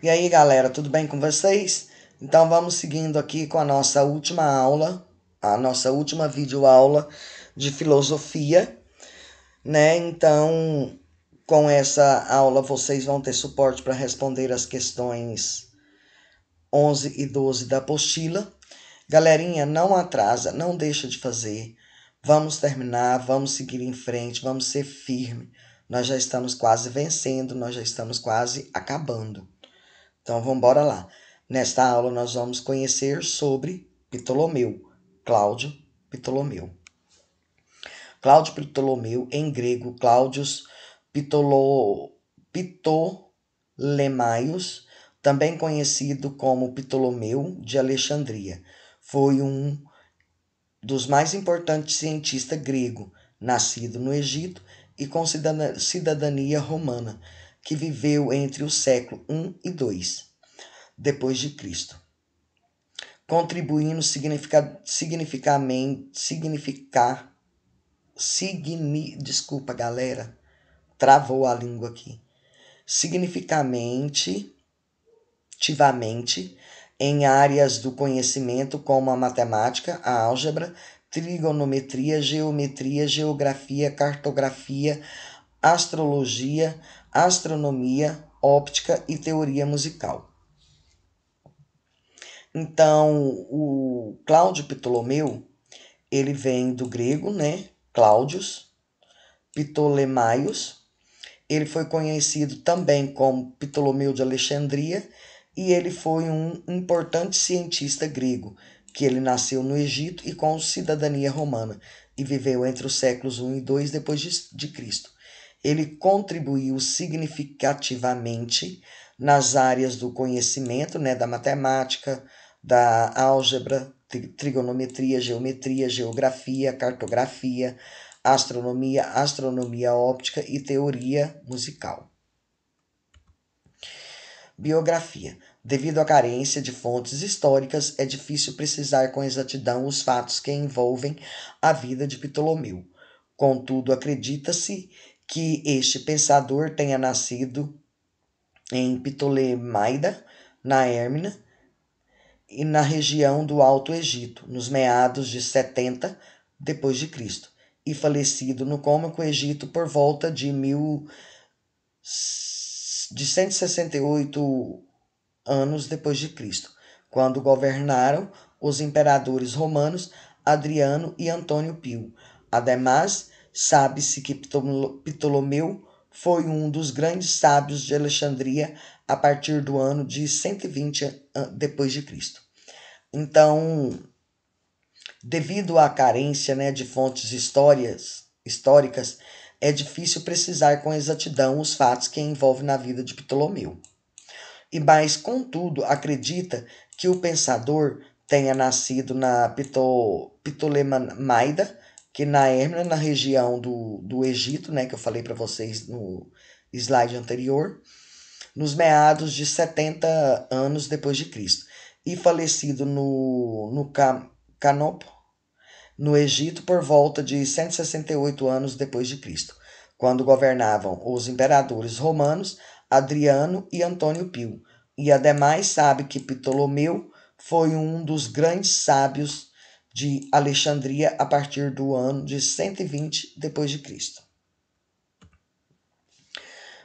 E aí, galera, tudo bem com vocês? Então vamos seguindo aqui com a nossa última aula, a nossa última videoaula de filosofia, né? Então, com essa aula vocês vão ter suporte para responder as questões 11 e 12 da apostila. Galerinha, não atrasa, não deixa de fazer. Vamos terminar, vamos seguir em frente, vamos ser firme. Nós já estamos quase vencendo, nós já estamos quase acabando. Então vamos embora lá. Nesta aula nós vamos conhecer sobre Ptolomeu, Cláudio Ptolomeu. Cláudio Ptolomeu, em grego, Cláudios Ptolo, Ptolemaios, também conhecido como Ptolomeu de Alexandria, foi um dos mais importantes cientistas grego, nascido no Egito e com cidadania romana que viveu entre o século I e II depois de Cristo, contribuindo significa, significar signi, desculpa galera, travou a língua aqui. Significamente ativamente em áreas do conhecimento como a matemática, a álgebra, trigonometria, geometria, geografia, cartografia, astrologia, astronomia, óptica e teoria musical. Então, o Cláudio Ptolomeu, ele vem do grego, né? Cláudios, Ptolemaios. Ele foi conhecido também como Ptolomeu de Alexandria e ele foi um importante cientista grego, que ele nasceu no Egito e com cidadania romana e viveu entre os séculos 1 e 2 depois de, de Cristo ele contribuiu significativamente nas áreas do conhecimento, né, da matemática, da álgebra, trigonometria, geometria, geografia, cartografia, astronomia, astronomia óptica e teoria musical. Biografia. Devido à carência de fontes históricas, é difícil precisar com exatidão os fatos que envolvem a vida de Ptolomeu. Contudo, acredita-se que este pensador tenha nascido em Ptolemaida, na Hérmina, e na região do Alto Egito, nos meados de 70 depois de Cristo, e falecido no Cômaco Egito por volta de mil de 168 anos depois de Cristo, quando governaram os imperadores romanos Adriano e Antônio Pio. Ademais, Sabe-se que Ptolomeu foi um dos grandes sábios de Alexandria a partir do ano de 120 depois de Cristo. Então, devido à carência né, de fontes histórias, históricas, é difícil precisar com exatidão os fatos que envolvem na vida de Ptolomeu. E mais, contudo, acredita que o pensador tenha nascido na Pto, Ptolemaida que na Hermina, na região do, do Egito, né, que eu falei para vocês no slide anterior, nos meados de 70 anos depois de Cristo, e falecido no, no Canopo, no Egito, por volta de 168 anos depois de Cristo, quando governavam os imperadores romanos Adriano e Antônio Pio. E ademais sabe que Ptolomeu foi um dos grandes sábios de Alexandria a partir do ano de 120 depois de Cristo.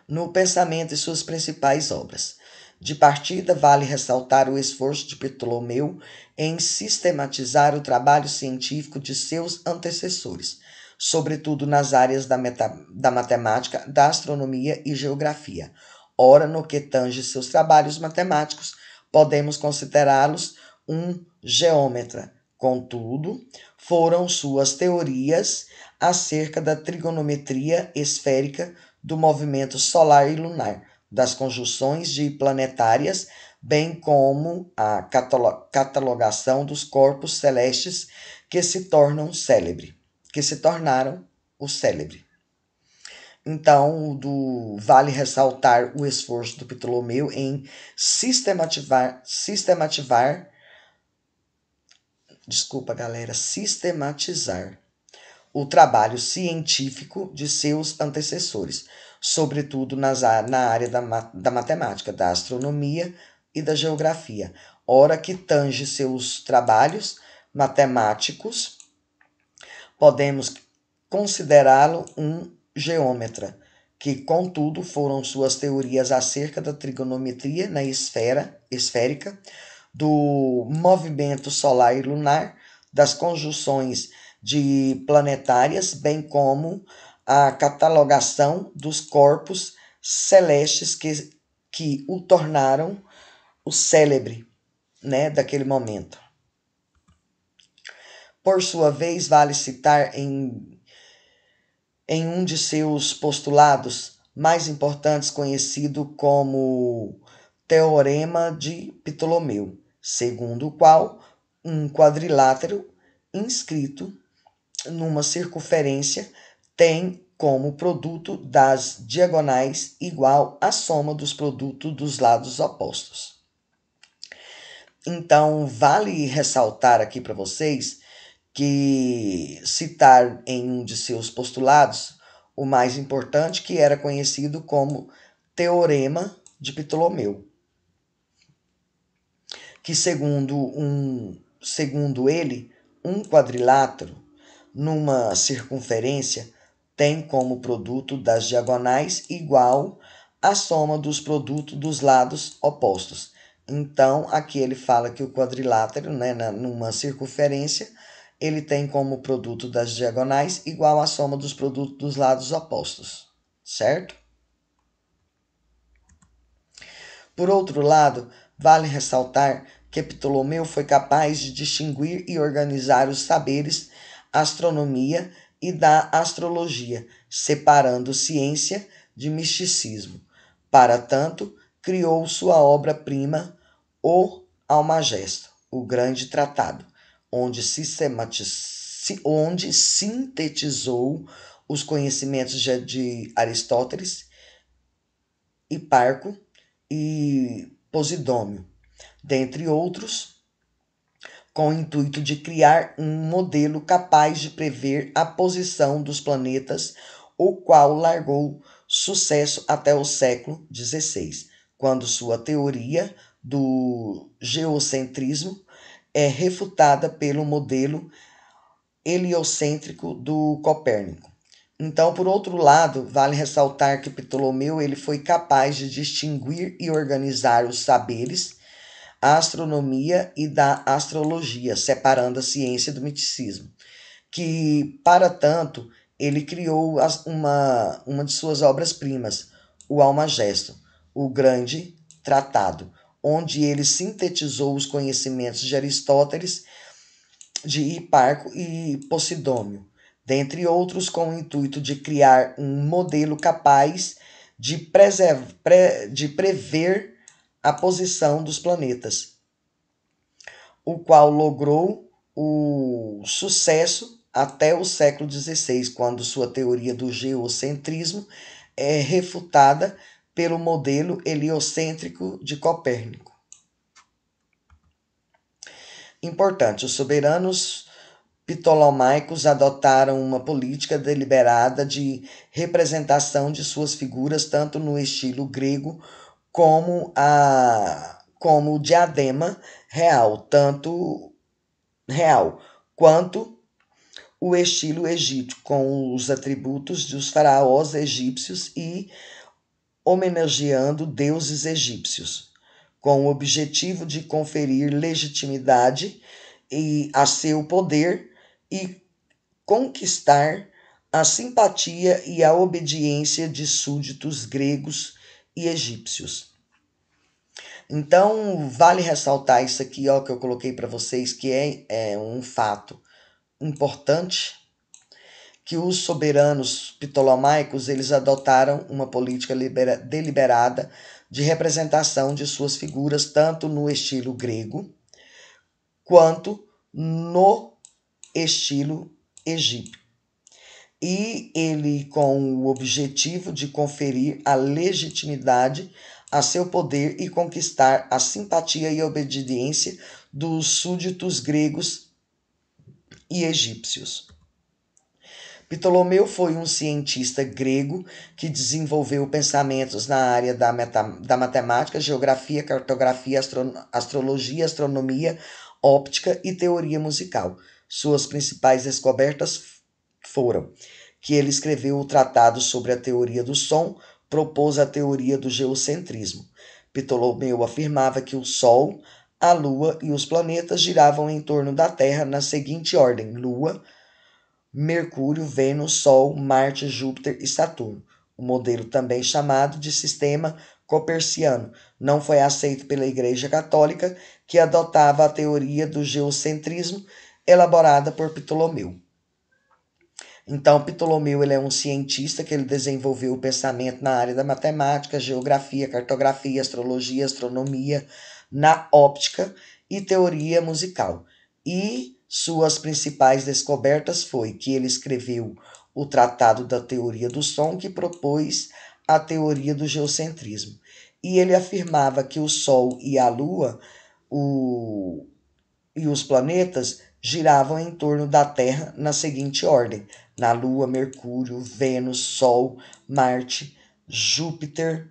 No pensamento e suas principais obras, de partida vale ressaltar o esforço de Ptolomeu em sistematizar o trabalho científico de seus antecessores, sobretudo nas áreas da, meta, da matemática, da astronomia e geografia. Ora, no que tange seus trabalhos matemáticos, podemos considerá-los um geômetra, Contudo, foram suas teorias acerca da trigonometria esférica do movimento solar e lunar, das conjunções de planetárias, bem como a catalogação dos corpos celestes que se tornam célebre, que se tornaram o célebre. Então, do, vale ressaltar o esforço do Ptolomeu em sistematizar, sistematizar desculpa galera, sistematizar o trabalho científico de seus antecessores, sobretudo nas, na área da, da matemática, da astronomia e da geografia, ora que tange seus trabalhos matemáticos, podemos considerá-lo um geômetra, que contudo foram suas teorias acerca da trigonometria na esfera esférica, do movimento solar e lunar, das conjunções de planetárias, bem como a catalogação dos corpos celestes que, que o tornaram o célebre né, daquele momento. Por sua vez, vale citar em, em um de seus postulados mais importantes, conhecido como Teorema de Ptolomeu, segundo o qual um quadrilátero inscrito numa circunferência tem como produto das diagonais igual à soma dos produtos dos lados opostos. Então, vale ressaltar aqui para vocês que citar em um de seus postulados o mais importante, que era conhecido como Teorema de Ptolomeu que segundo um, segundo ele, um quadrilátero numa circunferência tem como produto das diagonais igual à soma dos produtos dos lados opostos. Então, aqui ele fala que o quadrilátero, né, numa circunferência, ele tem como produto das diagonais igual à soma dos produtos dos lados opostos, certo? Por outro lado, Vale ressaltar que Ptolomeu foi capaz de distinguir e organizar os saberes astronomia e da astrologia, separando ciência de misticismo. Para tanto, criou sua obra-prima, O Almagesto, o Grande Tratado, onde, onde sintetizou os conhecimentos de Aristóteles, e e Posidômio, dentre outros, com o intuito de criar um modelo capaz de prever a posição dos planetas, o qual largou sucesso até o século XVI, quando sua teoria do geocentrismo é refutada pelo modelo heliocêntrico do Copérnico. Então, por outro lado, vale ressaltar que Ptolomeu ele foi capaz de distinguir e organizar os saberes, a astronomia e da astrologia, separando a ciência do misticismo, que, para tanto, ele criou uma, uma de suas obras-primas, o Almagesto, o Grande Tratado, onde ele sintetizou os conhecimentos de Aristóteles, de Hiparco e Posidônio dentre outros com o intuito de criar um modelo capaz de, pre de prever a posição dos planetas, o qual logrou o sucesso até o século XVI, quando sua teoria do geocentrismo é refutada pelo modelo heliocêntrico de Copérnico. Importante, os soberanos ptolomaicos adotaram uma política deliberada de representação de suas figuras tanto no estilo grego como a como o diadema real, tanto real quanto o estilo egípcio com os atributos dos faraós egípcios e homenageando deuses egípcios, com o objetivo de conferir legitimidade e a seu poder e conquistar a simpatia e a obediência de súditos gregos e egípcios. Então, vale ressaltar isso aqui ó, que eu coloquei para vocês, que é, é um fato importante, que os soberanos ptolomaicos eles adotaram uma política libera, deliberada de representação de suas figuras tanto no estilo grego quanto no estilo egípcio. E ele, com o objetivo de conferir a legitimidade a seu poder e conquistar a simpatia e obediência dos súditos gregos e egípcios. Ptolomeu foi um cientista grego que desenvolveu pensamentos na área da, da matemática, geografia, cartografia, astro astrologia, astronomia, óptica e teoria musical. Suas principais descobertas foram que ele escreveu o Tratado sobre a Teoria do Som, propôs a teoria do geocentrismo. Ptolomeu afirmava que o Sol, a Lua e os planetas giravam em torno da Terra na seguinte ordem: Lua, Mercúrio, Vênus, Sol, Marte, Júpiter e Saturno. O modelo também chamado de sistema coperciano não foi aceito pela Igreja Católica, que adotava a teoria do geocentrismo elaborada por Ptolomeu. Então, Ptolomeu ele é um cientista que ele desenvolveu o pensamento na área da matemática, geografia, cartografia, astrologia, astronomia, na óptica e teoria musical. E suas principais descobertas foi que ele escreveu o Tratado da Teoria do Som, que propôs a teoria do geocentrismo. E ele afirmava que o Sol e a Lua o, e os planetas giravam em torno da Terra na seguinte ordem: na Lua, Mercúrio, Vênus, Sol, Marte, Júpiter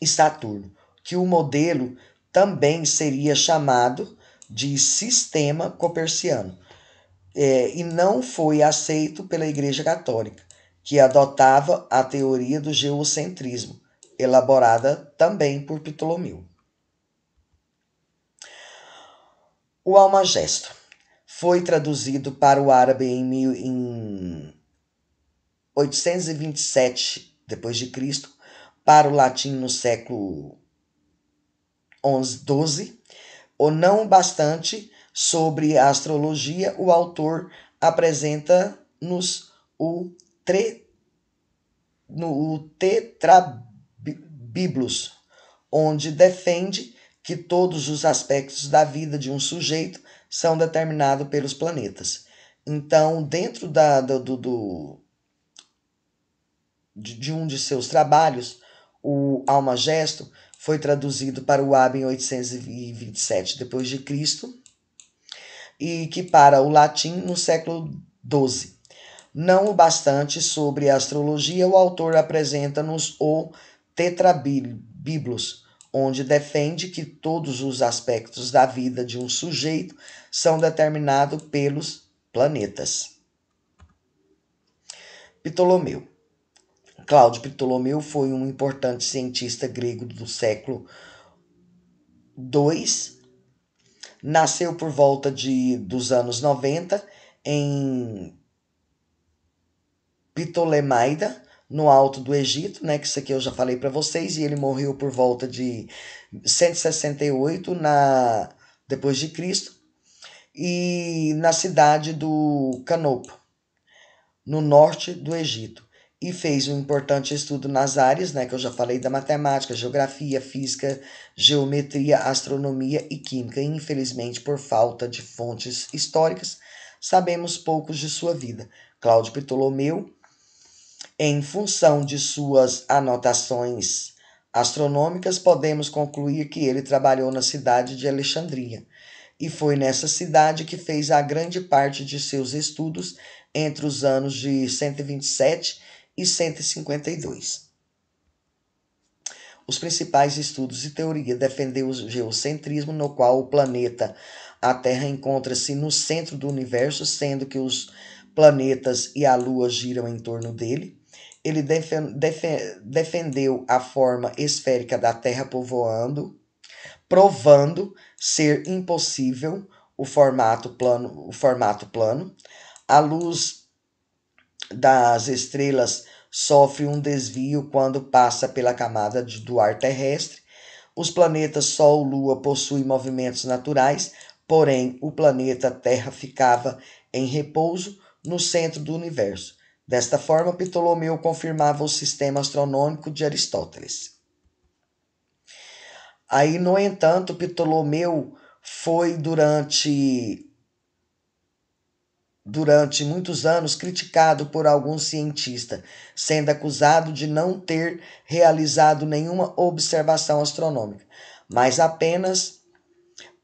e Saturno, que o modelo também seria chamado de sistema coperciano, é, e não foi aceito pela Igreja Católica, que adotava a teoria do geocentrismo, elaborada também por Ptolomeu. O Almagesto foi traduzido para o árabe em, mil, em 827 depois de Cristo para o latim no século 11, 12, ou não bastante sobre a astrologia, o autor apresenta-nos o, tre, no, o onde defende que todos os aspectos da vida de um sujeito são determinados pelos planetas. Então, dentro da, do, do de, de, um de seus trabalhos, o Alma Gesto, foi traduzido para o árabe em 827 depois de Cristo e que para o latim no século XII. Não o bastante sobre astrologia, o autor apresenta-nos o Tetrabiblos, onde defende que todos os aspectos da vida de um sujeito são determinados pelos planetas. Ptolomeu. Cláudio Ptolomeu foi um importante cientista grego do século II. Nasceu por volta de, dos anos 90 em Ptolemaida, no alto do Egito, né, que isso aqui eu já falei para vocês, e ele morreu por volta de 168 na depois de Cristo, e na cidade do Canopo, no norte do Egito. E fez um importante estudo nas áreas, né, que eu já falei da matemática, geografia, física, geometria, astronomia e química. E, infelizmente, por falta de fontes históricas, sabemos poucos de sua vida. Cláudio Ptolomeu em função de suas anotações astronômicas, podemos concluir que ele trabalhou na cidade de Alexandria, e foi nessa cidade que fez a grande parte de seus estudos entre os anos de 127 e 152. Os principais estudos e teoria defendeu o geocentrismo, no qual o planeta a Terra encontra-se no centro do universo, sendo que os planetas e a Lua giram em torno dele. Ele defen defen defendeu a forma esférica da Terra povoando, provando ser impossível o formato plano, o formato plano. A luz das estrelas sofre um desvio quando passa pela camada de, do ar terrestre. Os planetas Sol e Lua possuem movimentos naturais, porém o planeta Terra ficava em repouso no centro do universo. Desta forma, Ptolomeu confirmava o sistema astronômico de Aristóteles. Aí, no entanto, Ptolomeu foi durante durante muitos anos criticado por alguns cientistas, sendo acusado de não ter realizado nenhuma observação astronômica, mas apenas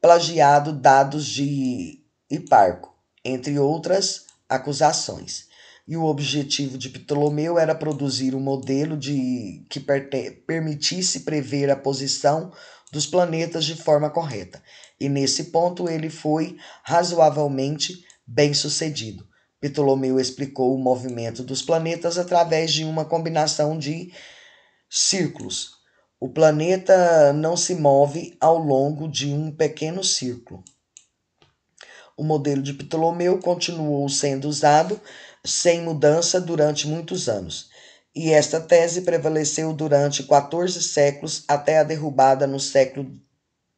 plagiado dados de Hiparco, entre outras acusações e o objetivo de Ptolomeu era produzir um modelo de que permitisse prever a posição dos planetas de forma correta. E nesse ponto ele foi razoavelmente bem sucedido. Ptolomeu explicou o movimento dos planetas através de uma combinação de círculos. O planeta não se move ao longo de um pequeno círculo. O modelo de Ptolomeu continuou sendo usado sem mudança durante muitos anos, e esta tese prevaleceu durante 14 séculos até a derrubada no século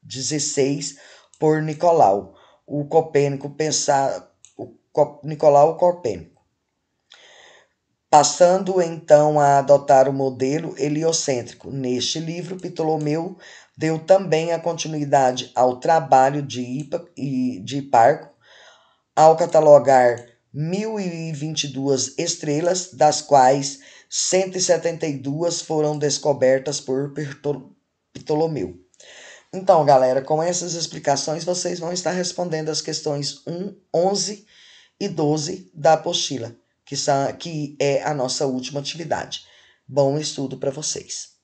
XVI por Nicolau, o Copérnico pensar, o Nicolau Copérnico. Passando então a adotar o modelo heliocêntrico, neste livro Ptolomeu deu também a continuidade ao trabalho de, de Hiparco ao catalogar 1.022 estrelas, das quais 172 foram descobertas por Ptolomeu. Então, galera, com essas explicações, vocês vão estar respondendo as questões 1, 11 e 12 da apostila, que, são, que é a nossa última atividade. Bom estudo para vocês!